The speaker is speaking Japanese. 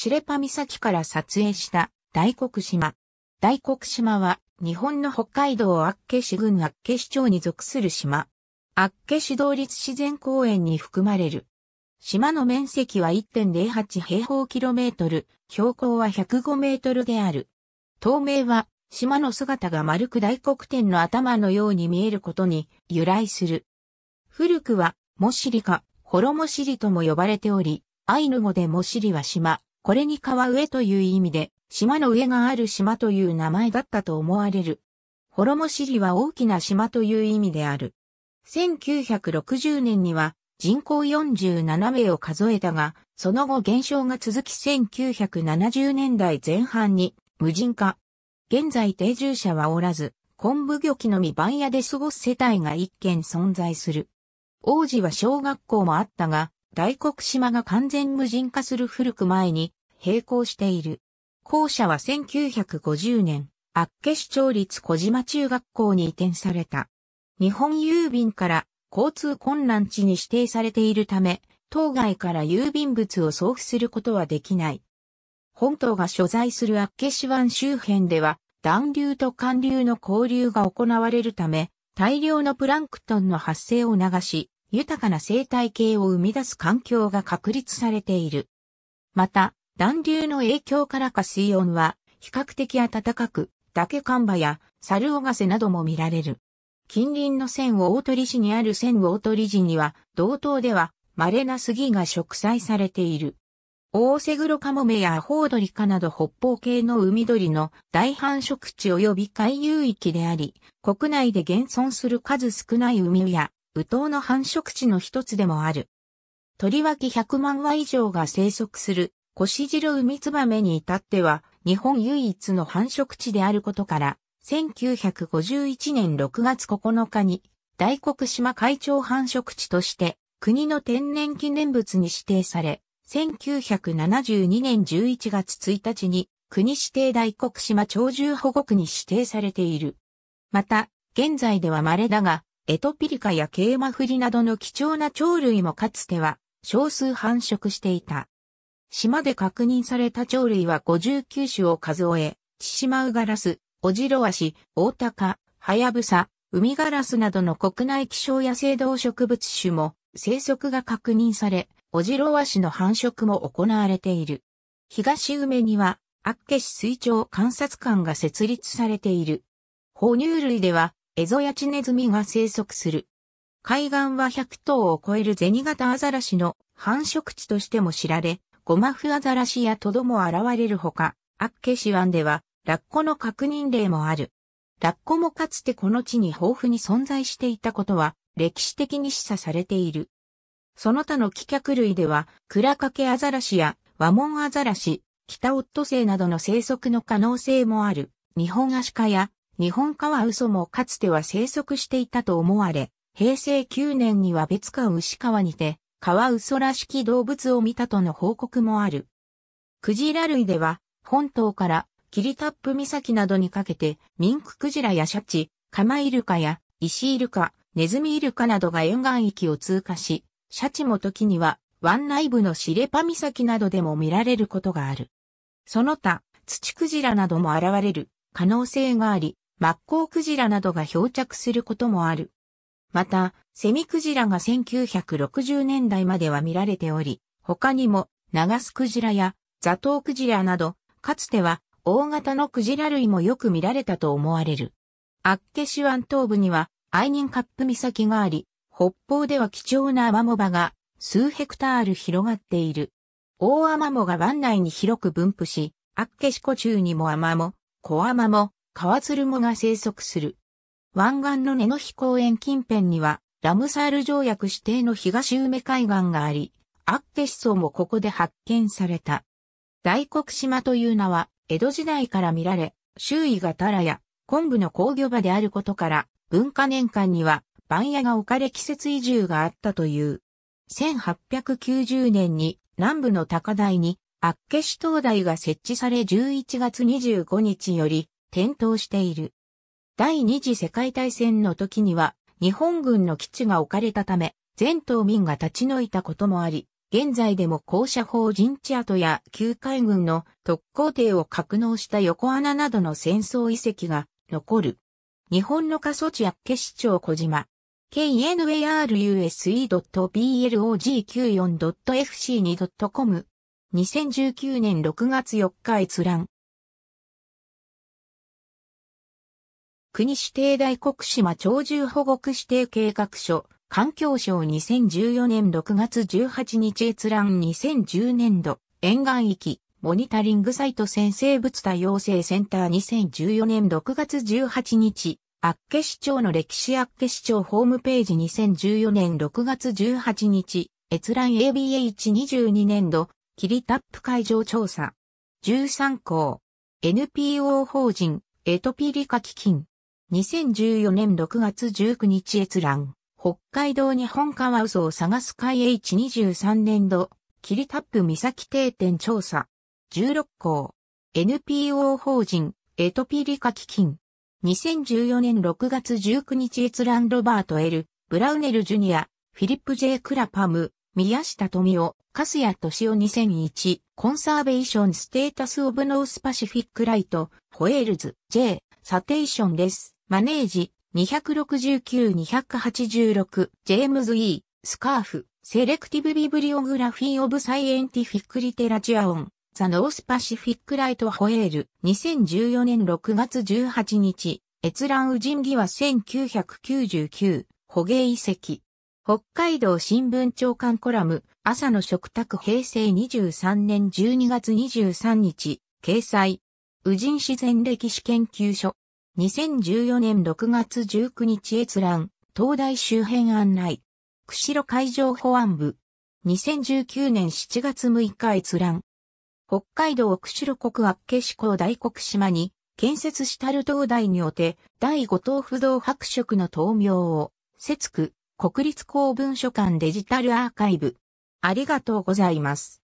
シレパ岬から撮影した大黒島。大黒島は日本の北海道厚岸郡厚岸町に属する島。厚岸道立自然公園に含まれる。島の面積は1.08平方キロメートル、標高は105メートルである。透明は島の姿が丸く大黒天の頭のように見えることに由来する。古くは、モシリか、ホロモシリとも呼ばれており、アイヌ語でモシリは島、これに川上という意味で、島の上がある島という名前だったと思われる。滅尻は大きな島という意味である。1960年には人口47名を数えたが、その後減少が続き1970年代前半に無人化。現在定住者はおらず、昆布漁機のみ番屋で過ごす世帯が一軒存在する。王子は小学校もあったが、大黒島が完全無人化する古く前に並行している。校舎は1950年、厚岸町立小島中学校に移転された。日本郵便から交通困難地に指定されているため、当該から郵便物を送付することはできない。本島が所在する厚岸湾周辺では、暖流と寒流の交流が行われるため、大量のプランクトンの発生を流し、豊かな生態系を生み出す環境が確立されている。また、暖流の影響からか水温は比較的暖かく、カンバや猿尾ガセなども見られる。近隣の線を大鳥市にある線を大鳥寺には、同等では稀な杉が植栽されている。オオセグロカモメやアホウドリカなど北方系の海鳥の大繁殖地及び海遊域であり、国内で現存する数少ない海や、ウトウの繁殖地の一つでもある。鳥脇100万羽以上が生息するコシジロウミツバメに至っては、日本唯一の繁殖地であることから、1951年6月9日に、大黒島海町繁殖地として、国の天然記念物に指定され、1972年11月1日に、国指定大黒島鳥獣保護区に指定されている。また、現在では稀だが、エトピリカやケイマフリなどの貴重な鳥類もかつては、少数繁殖していた。島で確認された鳥類は59種を数え、チシマウガラス、オジロワシ、オオタカ、ハヤブサ、ウミガラスなどの国内気象野生動植物種も生息が確認され、オジロワシの繁殖も行われている。東梅には、アッケシ水鳥観察館が設立されている。哺乳類では、エゾヤチネズミが生息する。海岸は100頭を超えるゼニガタアザラシの繁殖地としても知られ、ゴマフアザラシやトドも現れるほか、アッケシ湾では、ラッコの確認例もある。ラッコもかつてこの地に豊富に存在していたことは、歴史的に示唆されている。その他の棄却類では、クラカケアザラシやワモンアザラシ、キタオットセイなどの生息の可能性もある。日本アシカや日本カワウソもかつては生息していたと思われ、平成9年には別館牛川にてカワウソらしき動物を見たとの報告もある。クジラ類では、本島からキリタップ岬などにかけて、ミンククジラやシャチ、カマイルカやイシイルカ、ネズミイルカなどが沿岸域を通過し、シャチも時には湾内部のシレパ岬などでも見られることがある。その他、土クジラなども現れる可能性があり、マッコウクジラなどが漂着することもある。また、セミクジラが1960年代までは見られており、他にも、ナガスクジラやザトウクジラなど、かつては大型のクジラ類もよく見られたと思われる。アッケシュ湾東部にはアイニンカップ岬があり、北方では貴重なアマモ場が数ヘクタール広がっている。大アマモが湾内に広く分布し、アッケシコ中にもアマモ、コアマモ、カワツルモが生息する。湾岸の根のヒ公園近辺にはラムサール条約指定の東梅海岸があり、アッケシソもここで発見された。大黒島という名は、江戸時代から見られ、周囲がタラや昆布の工業場であることから、文化年間には、番屋が置かれ季節移住があったという。1890年に南部の高台に、アッケシ灯台が設置され11月25日より点灯している。第二次世界大戦の時には日本軍の基地が置かれたため、全島民が立ち退いたこともあり、現在でも校舎法陣地跡や旧海軍の特攻艇を格納した横穴などの戦争遺跡が残る。日本の過疎地厚岸町小島。knaruse.blog94.fc2.com2019 年6月4日閲覧。国指定大国島鳥獣保護区指定計画書、環境省2014年6月18日閲覧2010年度、沿岸域、モニタリングサイト先生物多様性センター2014年6月18日、厚岸町の歴史厚岸町ホームページ2014年6月18日、閲覧 ABH22 年度、キリタップ会場調査。13項。NPO 法人、エトピリカ基金。2014年6月19日閲覧。北海道日本カワウソを探す会 H23 年度、キリタップ岬定点調査。16校。NPO 法人、エトピリカ基金。2014年6月19日閲覧ロバート L、ブラウネルジュニア、フィリップ J クラパム、宮下富夫、カスヤトシオ2001、コンサーベーションステータスオブノースパシフィックライト、ホエールズ、J、サテーションです。マネージ、269-286、ジェームズ・ E、スカーフ、セレクティブ・ビブリオグラフィー・オブ・サイエンティフィック・リテラチア・オン、ザ・ノース・パシフィック・ライト・ホエール、2014年6月18日、閲覧ウジンギは1999、捕鯨遺跡。北海道新聞長官コラム、朝の食卓平成23年12月23日、掲載。ウジン自然歴史研究所。2014年6月19日閲覧、東大周辺案内。釧路海上保安部。2019年7月6日閲覧。北海道釧路国厚岸港大黒島に建設したる灯台におて第五島不動白色の灯明を、節区国立公文書館デジタルアーカイブ。ありがとうございます。